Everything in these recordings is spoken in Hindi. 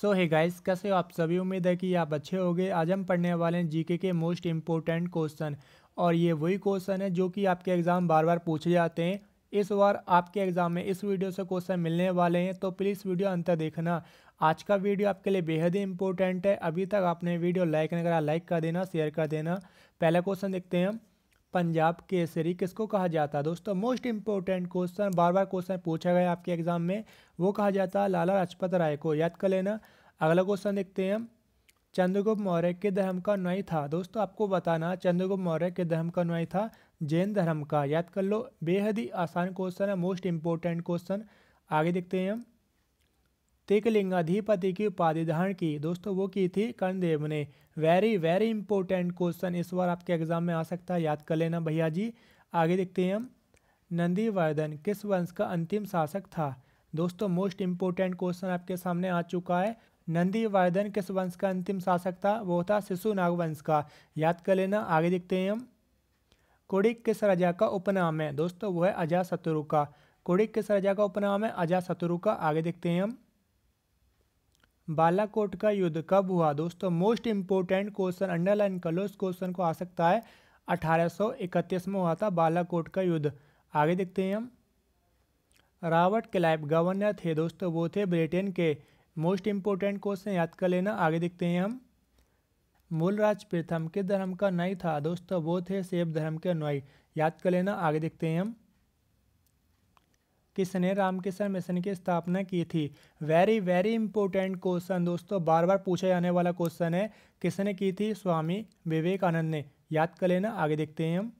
सो है गाइस कैसे हो आप सभी उम्मीद है कि आप अच्छे होंगे आज हम पढ़ने वाले हैं जीके के मोस्ट इम्पोर्टेंट क्वेश्चन और ये वही क्वेश्चन है जो कि आपके एग्ज़ाम बार बार पूछे जाते हैं इस बार आपके एग्ज़ाम में इस वीडियो से क्वेश्चन मिलने वाले हैं तो प्लीज़ वीडियो अंत देखना आज का वीडियो आपके लिए बेहद ही इंपॉर्टेंट है अभी तक आपने वीडियो लाइक नहीं करा लाइक कर देना शेयर कर देना पहला क्वेश्चन देखते हैं हम पंजाब केसरी किसको कहा जाता है दोस्तों मोस्ट इंपॉर्टेंट क्वेश्चन बार बार क्वेश्चन पूछा गया आपके एग्जाम में वो कहा जाता है लाला लाजपत राय को याद कर लेना अगला क्वेश्चन देखते हैं हम चंद्रगुप्त मौर्य के धर्म का न्याय था दोस्तों आपको बताना चंद्रगुप्त मौर्य के धर्म का न्याय था जैन धर्म का याद कर लो बेहद ही आसान क्वेश्चन है मोस्ट इंपॉर्टेंट क्वेश्चन आगे देखते हैं हम तिकलिंगाधिपति की उपाधि धारण की दोस्तों वो की थी कर्णदेव ने वेरी वेरी इंपॉर्टेंट क्वेश्चन इस बार आपके एग्जाम में आ सकता है याद कर लेना भैया जी आगे देखते हैं हम नंदीवर्धन किस वंश का अंतिम शासक था दोस्तों मोस्ट इम्पोर्टेंट क्वेश्चन आपके सामने आ चुका है नंदीवर्धन किस वंश का अंतिम शासक था वो था शिशु वंश का याद कर लेना आगे देखते हैं हम कुड़िक किस राजा का उपनाम है दोस्तों वो है अजा शत्रु का कुड़िक किस राजा का उपनाम है अजा शत्रु का आगे देखते हैं हम बालाकोट का युद्ध कब हुआ दोस्तों मोस्ट इम्पोर्टेंट क्वेश्चन अंडरलाइन कर लो इस क्वेश्चन को आ सकता है अठारह में हुआ था बालाकोट का युद्ध आगे देखते हैं हम रावट क्लाइव गवर्नर थे दोस्तों वो थे ब्रिटेन के मोस्ट इंपोर्टेंट क्वेश्चन याद कर लेना आगे देखते हैं हम मूलराज प्रथम किस धर्म का नई था दोस्तों वो थे सेब धर्म के नई याद कर लेना आगे देखते हैं हम किसने रामकृष्ण मिशन की स्थापना की थी वेरी वेरी इंपॉर्टेंट क्वेश्चन दोस्तों बार बार पूछा जाने वाला क्वेश्चन है किसने की थी स्वामी विवेकानंद ने याद कर लेना आगे देखते हैं हम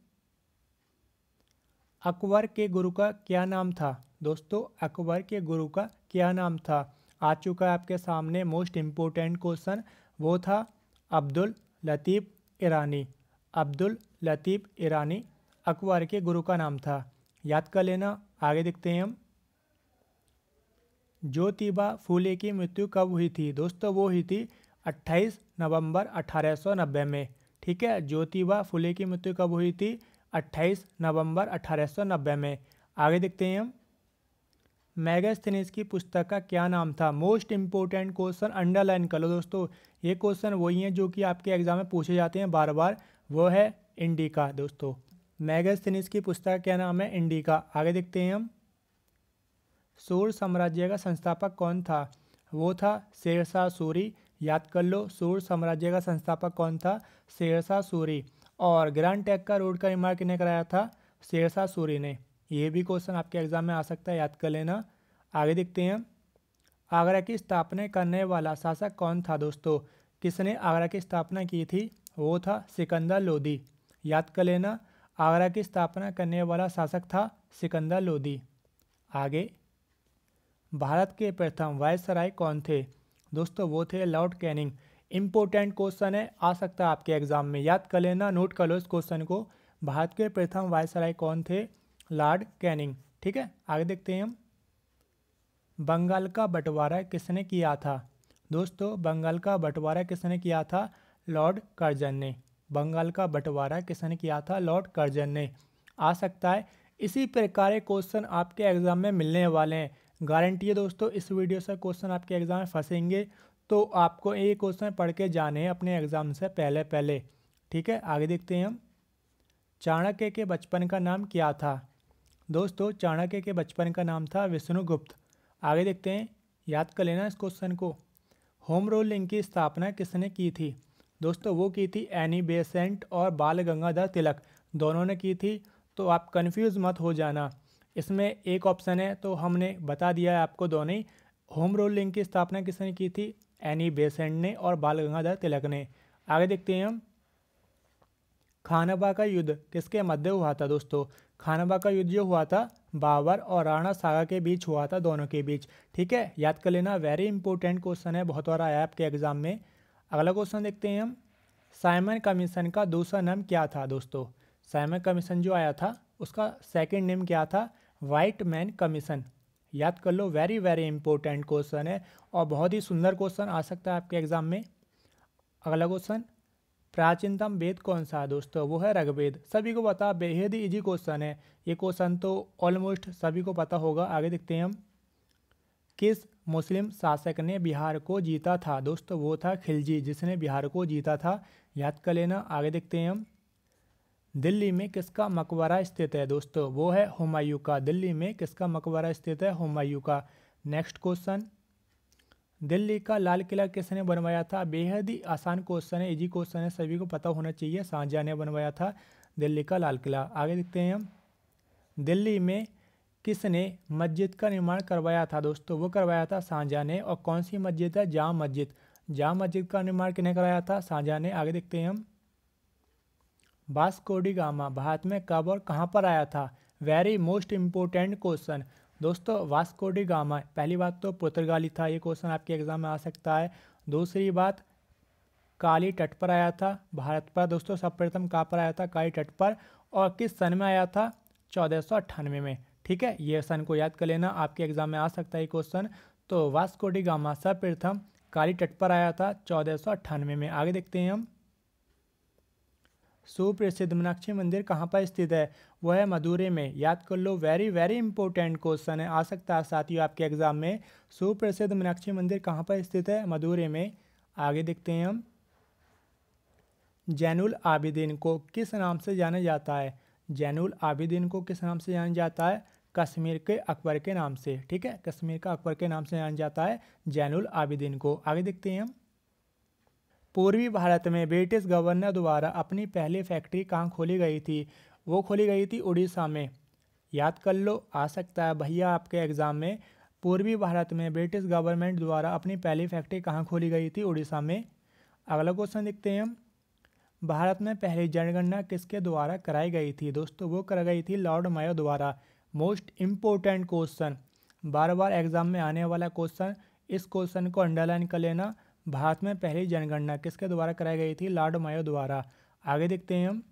अकबर के गुरु का क्या नाम था दोस्तों अकबर के गुरु का क्या नाम था आ चुका है आपके सामने मोस्ट इम्पोर्टेंट क्वेश्चन वो था अब्दुल लतीफ़ ईरानी अब्दुल लतीफ़ ईरानी अकबर के गुरु का नाम था याद कर लेना आगे देखते हैं हम ज्योतिबा फूले की मृत्यु कब हुई थी दोस्तों वो हुई थी 28 नवंबर 1890 में ठीक है ज्योतिबा फूले की मृत्यु कब हुई थी 28 नवंबर 1890 में आगे देखते हैं हम मैगस्थनीस की पुस्तक का क्या नाम था मोस्ट इम्पोर्टेंट क्वेश्चन अंडरलाइन कर लो दोस्तों ये क्वेश्चन वही है जो कि आपके एग्जाम में पूछे जाते हैं बार बार वो है इंडिका दोस्तों मैगस्थनिस की पुस्तक क्या नाम है इंडिका आगे देखते हैं हम सूर साम्राज्य का संस्थापक कौन था वो था शेरशाह सूरी याद कर लो सूर साम्राज्य का संस्थापक कौन था शेरशाह सूरी और ग्रैंड टैक का रोड का निर्माण किसने कराया था शेरशाह सूरी ने यह भी क्वेश्चन आपके एग्जाम में आ सकता है याद कर लेना आगे देखते हैं आगरा की स्थापना करने वाला शासक कौन था दोस्तों किसने आगरा की स्थापना की थी वो था सिकंदर लोधी याद कर लेना आगरा की स्थापना करने वाला शासक था सिकंदर लोदी आगे भारत के प्रथम वायसराय कौन थे दोस्तों वो थे लॉर्ड कैनिंग इम्पोर्टेंट क्वेश्चन है आ सकता है आपके एग्जाम में याद कर लेना नोट कर लो इस क्वेश्चन को भारत के प्रथम वायसराय कौन थे लॉर्ड कैनिंग ठीक है आगे देखते हैं हम बंगाल का बंटवारा किसने किया था दोस्तों बंगाल का बंटवारा किसने किया था लॉर्ड कर्जन ने बंगाल का बंटवारा किसने किया था लॉर्ड कर्जन ने आ सकता है इसी प्रकार के क्वेश्चन आपके एग्ज़ाम में मिलने वाले हैं गारंटी है दोस्तों इस वीडियो से क्वेश्चन आपके एग्ज़ाम में फंसेंगे तो आपको ये क्वेश्चन पढ़ के जाने हैं अपने एग्ज़ाम से पहले पहले ठीक है आगे देखते हैं हम चाणक्य के बचपन का नाम क्या था दोस्तों चाणक्य के बचपन का नाम था विष्णुगुप्त आगे देखते हैं याद कर लेना इस क्वेश्चन को होम रोलिंग की स्थापना किसने की थी दोस्तों वो की थी एनी बेसेंट और बाल गंगाधर तिलक दोनों ने की थी तो आप कन्फ्यूज़ मत हो जाना इसमें एक ऑप्शन है तो हमने बता दिया है आपको दोनों ही होम रूल लिंक की स्थापना किसने की थी एनी बेसेंट ने और बाल गंगाधर तिलक ने आगे देखते हैं हम खानबा का युद्ध किसके मध्य हुआ था दोस्तों खानबा का युद्ध जो हुआ था बाबर और राणा सागर के बीच हुआ था दोनों के बीच ठीक है याद कर लेना वेरी इंपॉर्टेंट क्वेश्चन है बहुत बार आया आपके एग्जाम में अगला क्वेश्चन देखते हैं हम साइमन कमीशन का दूसरा नाम क्या था दोस्तों साइमन कमीशन जो आया था उसका सेकंड नेम क्या था वाइट मैन कमीशन याद कर लो वेरी वेरी इंपॉर्टेंट क्वेश्चन है और बहुत ही सुंदर क्वेश्चन आ सकता है आपके एग्जाम में अगला क्वेश्चन प्राचीनतम वेद कौन सा है दोस्तों वो है ऋग्वेद सभी को पता बेहद ही इजी क्वेश्चन है ये क्वेश्चन तो ऑलमोस्ट सभी को पता होगा आगे देखते हैं हम किस मुस्लिम शासक ने बिहार को जीता था दोस्तों वो था खिलजी जिसने बिहार को जीता था याद कर लेना आगे देखते हैं हम दिल्ली में किसका मकबरा स्थित है दोस्तों वो है हुमायूं का दिल्ली में किसका मकबरा स्थित है हुमायूं का नेक्स्ट क्वेश्चन दिल्ली का लाल किला किसने बनवाया था बेहद ही आसान क्वेश्चन है इजी क्वेश्चन है सभी को पता होना चाहिए सांझा ने बनवाया था दिल्ली का लाल किला आगे देखते हैं हम दिल्ली में किसने मस्जिद का निर्माण करवाया था दोस्तों वो करवाया था साझा ने और कौन सी मस्जिद है जाम मस्जिद जाम मस्जिद का निर्माण किसने कराया था साझा ने आगे देखते हैं हम बास्कोडी गामा भारत में कब और कहाँ पर आया था वेरी मोस्ट इम्पोर्टेंट क्वेश्चन दोस्तों वास्कोडी गामा पहली बात तो पुर्तगाली था ये क्वेश्चन आपके एग्जाम में आ सकता है दूसरी बात काली तट पर आया था भारत पर दोस्तों सर्वप्रथम कहाँ पर आया था काली तट पर और किस सन में आया था चौदह में ठीक है ये सन को याद कर लेना आपके एग्जाम में आ सकता है क्वेश्चन तो वास्कोडी गामा सर्वप्रथम काली तट पर आया था चौदह में आगे देखते हैं हम सुप्रसिद्ध मीनाक्षी मंदिर कहाँ पर स्थित है वह है मदुरे में याद कर लो वेरी वेरी इंपॉर्टेंट क्वेश्चन है आ सकता है साथियों आपके एग्जाम में सुप्रसिद्ध मीनाक्षी मंदिर कहाँ पर स्थित है मदुरे में आगे देखते हैं हम जैनुल आबिदीन को किस नाम से जाना जाता है जैनुल आबिदीन को किस नाम से जाना जाता है कश्मीर के अकबर के नाम से ठीक है कश्मीर का अकबर के नाम से जाना जाता है जैनुल आबिदीन को आगे देखते हैं हम पूर्वी भारत में ब्रिटिश गवर्नर द्वारा अपनी पहली फैक्ट्री कहाँ खोली गई थी वो खोली गई थी उड़ीसा में याद कर लो आ सकता है भैया आपके एग्ज़ाम में पूर्वी भारत में ब्रिटिश गवर्नमेंट द्वारा अपनी पहली फैक्ट्री कहाँ खोली गई थी उड़ीसा में अगला क्वेश्चन देखते हैं हम भारत में पहली जनगणना किसके द्वारा कराई गई थी दोस्तों वो कराई गई थी लॉर्ड मायो द्वारा मोस्ट इम्पोर्टेंट क्वेश्चन बार बार एग्जाम में आने वाला क्वेश्चन इस क्वेश्चन को अंडरलाइन कर लेना भारत में पहली जनगणना किसके द्वारा कराई गई थी लॉर्ड मायो द्वारा आगे देखते हैं हम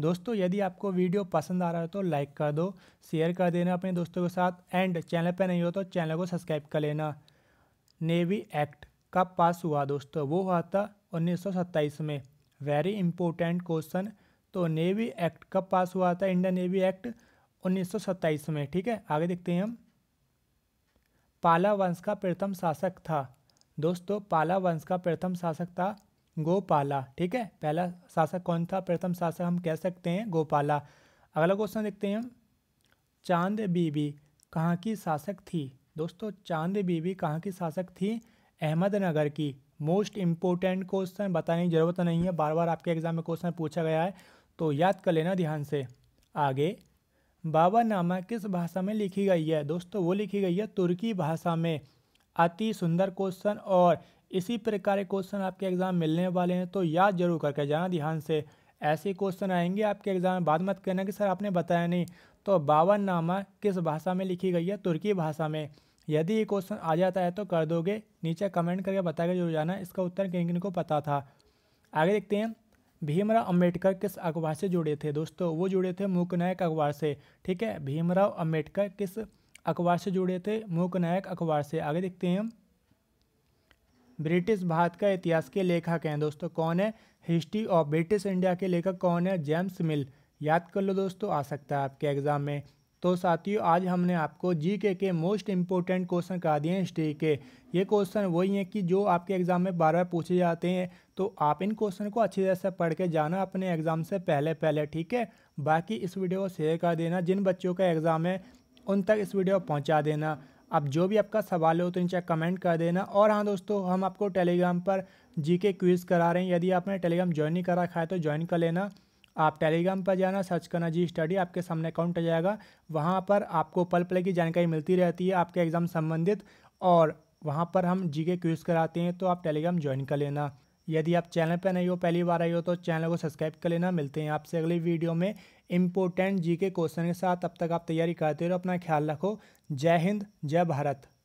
दोस्तों यदि आपको वीडियो पसंद आ रहा है तो लाइक कर दो शेयर कर देना अपने दोस्तों के साथ एंड चैनल पर नहीं हो तो चैनल को सब्सक्राइब कर लेना नेवी एक्ट कब पास हुआ दोस्तों वो हुआ था उन्नीस में वेरी इंपॉर्टेंट क्वेश्चन तो नेवी एक्ट कब पास हुआ था इंडियन नेवी एक्ट 1927 में ठीक है आगे देखते हैं हम पाला वंश का प्रथम शासक था दोस्तों पाला वंश का प्रथम शासक था गोपाला ठीक है पहला शासक कौन था प्रथम शासक हम कह सकते हैं गोपाला अगला क्वेश्चन देखते हैं हम चांद बीबी कहाँ की शासक थी दोस्तों चांद बीबी कहाँ की शासक थी अहमदनगर की मोस्ट इम्पोर्टेंट क्वेश्चन बताने की जरूरत नहीं है बार बार आपके एग्जाम में क्वेश्चन पूछा गया है तो याद कर लेना ध्यान से आगे बाबा नामा किस भाषा में लिखी गई है दोस्तों वो लिखी गई है तुर्की भाषा में अति सुंदर क्वेश्चन और इसी प्रकार के क्वेश्चन आपके एग्ज़ाम मिलने वाले हैं तो याद जरूर करके जाना ध्यान से ऐसे क्वेश्चन आएंगे आपके एग्ज़ाम में बाद मत करना कि सर आपने बताया नहीं तो बावन नामा किस भाषा में लिखी गई है तुर्की भाषा में यदि ये क्वेश्चन आ जाता है तो कर दोगे नीचे कमेंट करके बताएगा जरूर जाना इसका उत्तर किन किन को पता था आगे देखते हैं भीमराव अंबेडकर किस अखबार से जुड़े थे दोस्तों वो जुड़े थे मूकनायक अखबार से ठीक है भीमराव अंबेडकर किस अखबार से जुड़े थे मूकनायक अखबार से आगे देखते हैं ब्रिटिश भारत का इतिहास के लेखक हैं दोस्तों कौन है हिस्ट्री ऑफ ब्रिटिश इंडिया के लेखक कौन है जेम्स मिल याद कर लो दोस्तों आ सकता है आपके एग्जाम में तो साथियों आज हमने आपको जीके के मोस्ट इम्पोर्टेंट क्वेश्चन करा दिए हैं हिस्ट्री के ये क्वेश्चन वही हैं कि जो आपके एग्ज़ाम में बार बार पूछे जाते हैं तो आप इन क्वेश्चन को अच्छी तरह से पढ़ के जाना अपने एग्ज़ाम से पहले पहले ठीक है बाकी इस वीडियो को शेयर कर देना जिन बच्चों का एग्ज़ाम है उन तक इस वीडियो को पहुँचा देना अब जो भी आपका सवाल हो तो नीचे कमेंट कर देना और हाँ दोस्तों हम आपको टेलीग्राम पर जी के क्विज़ करा रहे हैं यदि आपने टेलीग्राम ज्वाइन नहीं करा रखा है तो ज्वाइन कर लेना आप टेलीग्राम पर जाना सर्च करना जी स्टडी आपके सामने अकाउंट आ जाएगा वहाँ पर आपको पल पल की जानकारी मिलती रहती है आपके एग्ज़ाम संबंधित और वहाँ पर हम जी के क्यूज़ कराते हैं तो आप टेलीग्राम ज्वाइन कर लेना यदि आप चैनल पर नहीं हो पहली बार आई हो तो चैनल को सब्सक्राइब कर लेना मिलते हैं आपसे अगली वीडियो में इम्पोर्टेंट जी के क्वेश्चन के साथ अब तक आप तैयारी करते रहो अपना ख्याल रखो जय हिंद जय भारत